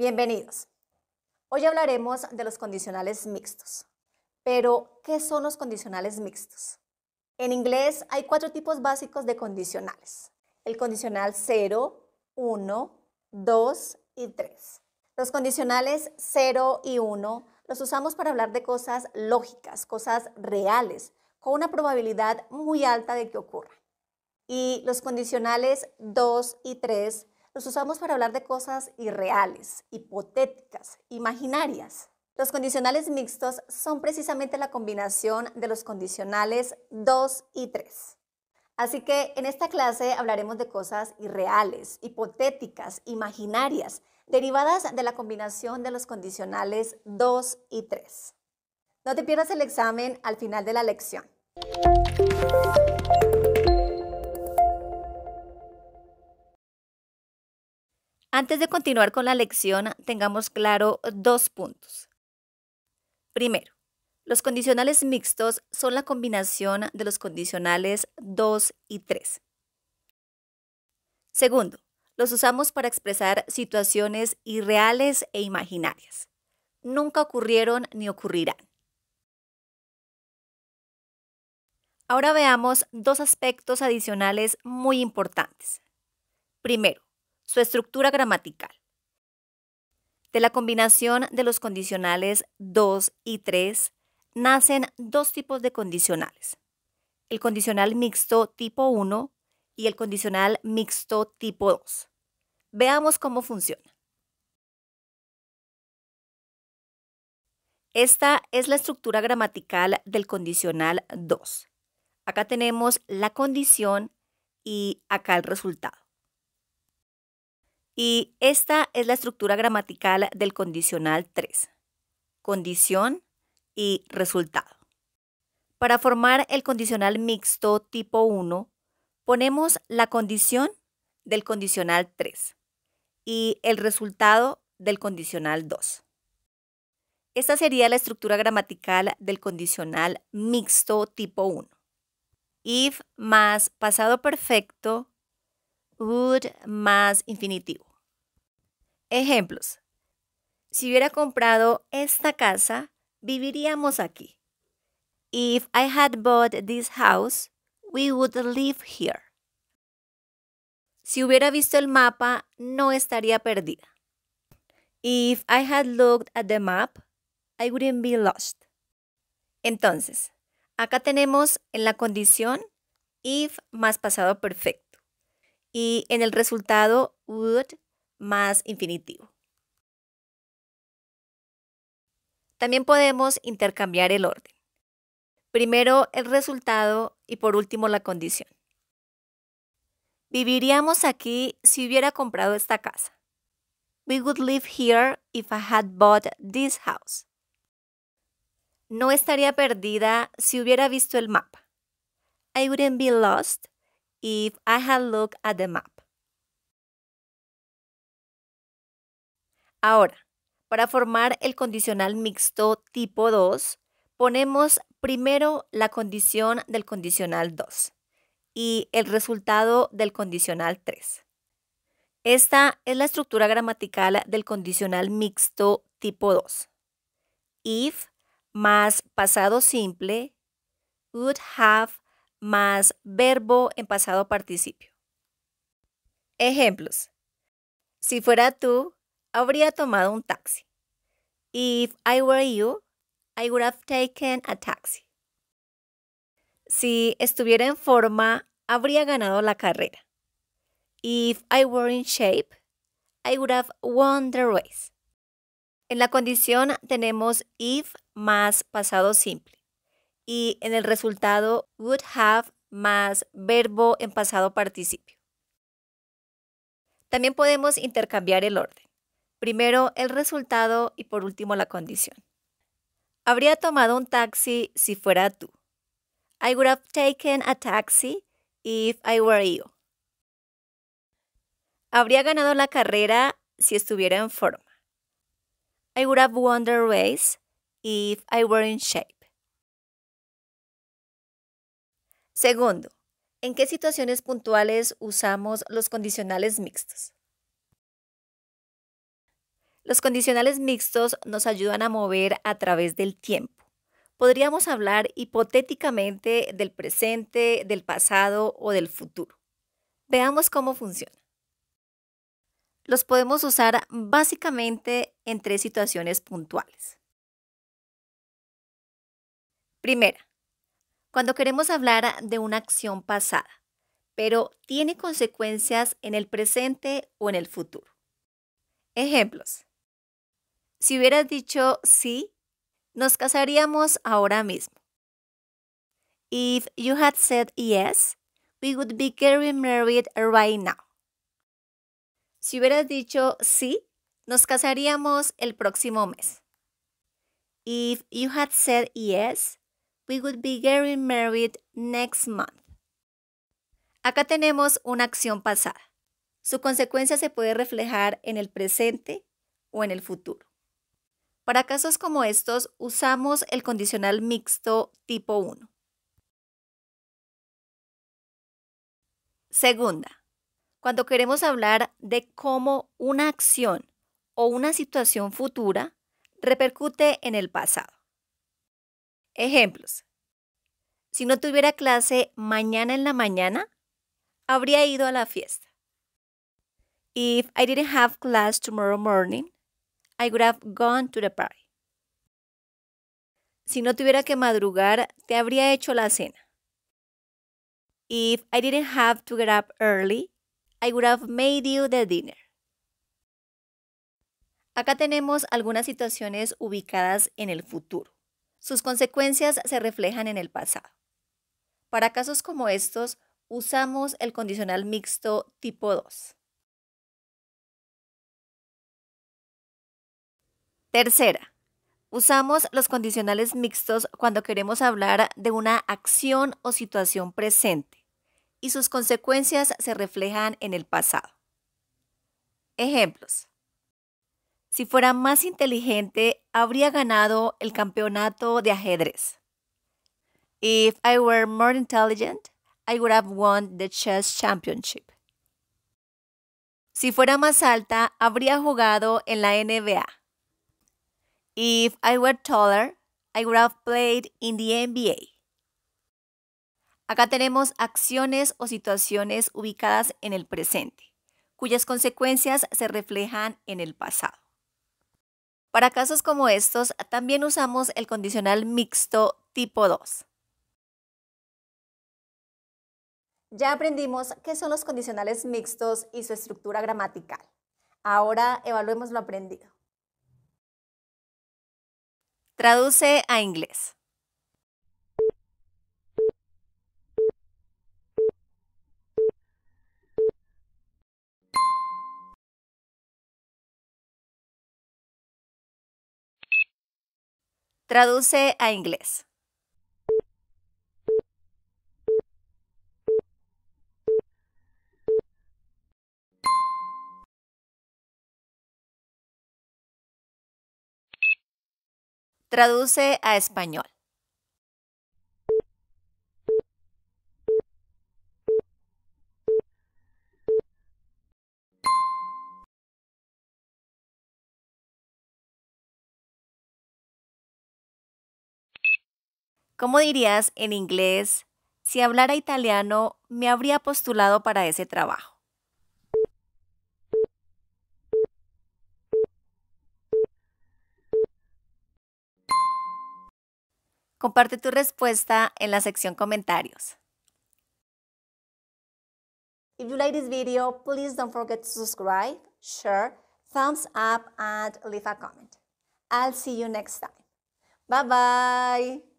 Bienvenidos. Hoy hablaremos de los condicionales mixtos. Pero, ¿qué son los condicionales mixtos? En inglés hay cuatro tipos básicos de condicionales. El condicional 0, 1, 2 y 3. Los condicionales 0 y 1 los usamos para hablar de cosas lógicas, cosas reales, con una probabilidad muy alta de que ocurra. Y los condicionales 2 y 3 los usamos para hablar de cosas irreales, hipotéticas, imaginarias. Los condicionales mixtos son precisamente la combinación de los condicionales 2 y 3. Así que en esta clase hablaremos de cosas irreales, hipotéticas, imaginarias, derivadas de la combinación de los condicionales 2 y 3. No te pierdas el examen al final de la lección. Antes de continuar con la lección, tengamos claro dos puntos. Primero, los condicionales mixtos son la combinación de los condicionales 2 y 3. Segundo, los usamos para expresar situaciones irreales e imaginarias. Nunca ocurrieron ni ocurrirán. Ahora veamos dos aspectos adicionales muy importantes. Primero, su estructura gramatical. De la combinación de los condicionales 2 y 3 nacen dos tipos de condicionales, el condicional mixto tipo 1 y el condicional mixto tipo 2. Veamos cómo funciona. Esta es la estructura gramatical del condicional 2. Acá tenemos la condición y acá el resultado. Y esta es la estructura gramatical del condicional 3. Condición y resultado. Para formar el condicional mixto tipo 1, ponemos la condición del condicional 3 y el resultado del condicional 2. Esta sería la estructura gramatical del condicional mixto tipo 1. If más pasado perfecto, would más infinitivo. Ejemplos. Si hubiera comprado esta casa, viviríamos aquí. If I had bought this house, we would live here. Si hubiera visto el mapa, no estaría perdida. If I had looked at the map, I wouldn't be lost. Entonces, acá tenemos en la condición if más pasado perfecto. Y en el resultado would más infinitivo. También podemos intercambiar el orden. Primero el resultado y por último la condición. Viviríamos aquí si hubiera comprado esta casa. We would live here if I had bought this house. No estaría perdida si hubiera visto el mapa. I wouldn't be lost if I had looked at the map. Ahora, para formar el condicional mixto tipo 2, ponemos primero la condición del condicional 2 y el resultado del condicional 3. Esta es la estructura gramatical del condicional mixto tipo 2. If más pasado simple, would have más verbo en pasado participio. Ejemplos. Si fuera tú, habría tomado un taxi. If I were you, I would have taken a taxi. Si estuviera en forma, habría ganado la carrera. If I were in shape, I would have won the race. En la condición tenemos if más pasado simple y en el resultado would have más verbo en pasado participio. También podemos intercambiar el orden. Primero el resultado y por último la condición. Habría tomado un taxi si fuera tú. I would have taken a taxi if I were you. Habría ganado la carrera si estuviera en forma. I would have won the race if I were in shape. Segundo, ¿en qué situaciones puntuales usamos los condicionales mixtos? Los condicionales mixtos nos ayudan a mover a través del tiempo. Podríamos hablar hipotéticamente del presente, del pasado o del futuro. Veamos cómo funciona. Los podemos usar básicamente en tres situaciones puntuales. Primera, cuando queremos hablar de una acción pasada, pero tiene consecuencias en el presente o en el futuro. Ejemplos. Si hubieras dicho sí, nos casaríamos ahora mismo. If you had said yes, we would be getting married right now. Si hubieras dicho sí, nos casaríamos el próximo mes. If you had said yes, we would be getting married next month. Acá tenemos una acción pasada. Su consecuencia se puede reflejar en el presente o en el futuro. Para casos como estos usamos el condicional mixto tipo 1. Segunda, cuando queremos hablar de cómo una acción o una situación futura repercute en el pasado. Ejemplos. Si no tuviera clase mañana en la mañana, habría ido a la fiesta. If I didn't have class tomorrow morning, I would have gone to the party. Si no tuviera que madrugar, te habría hecho la cena. If I didn't have to get up early, I would have made you the dinner. Acá tenemos algunas situaciones ubicadas en el futuro. Sus consecuencias se reflejan en el pasado. Para casos como estos, usamos el condicional mixto tipo 2. Tercera, usamos los condicionales mixtos cuando queremos hablar de una acción o situación presente y sus consecuencias se reflejan en el pasado. Ejemplos. Si fuera más inteligente, habría ganado el campeonato de ajedrez. If I were more intelligent, I would have won the chess championship. Si fuera más alta, habría jugado en la NBA. If I were taller, I would have played in the NBA. Acá tenemos acciones o situaciones ubicadas en el presente, cuyas consecuencias se reflejan en el pasado. Para casos como estos, también usamos el condicional mixto tipo 2. Ya aprendimos qué son los condicionales mixtos y su estructura gramatical. Ahora evaluemos lo aprendido. Traduce a inglés. Traduce a inglés. Traduce a español. ¿Cómo dirías en inglés, si hablara italiano, me habría postulado para ese trabajo? Comparte tu respuesta en la sección comentarios. If you like this video, please don't forget to subscribe, share, thumbs up, and leave a comment. I'll see you next time. Bye bye.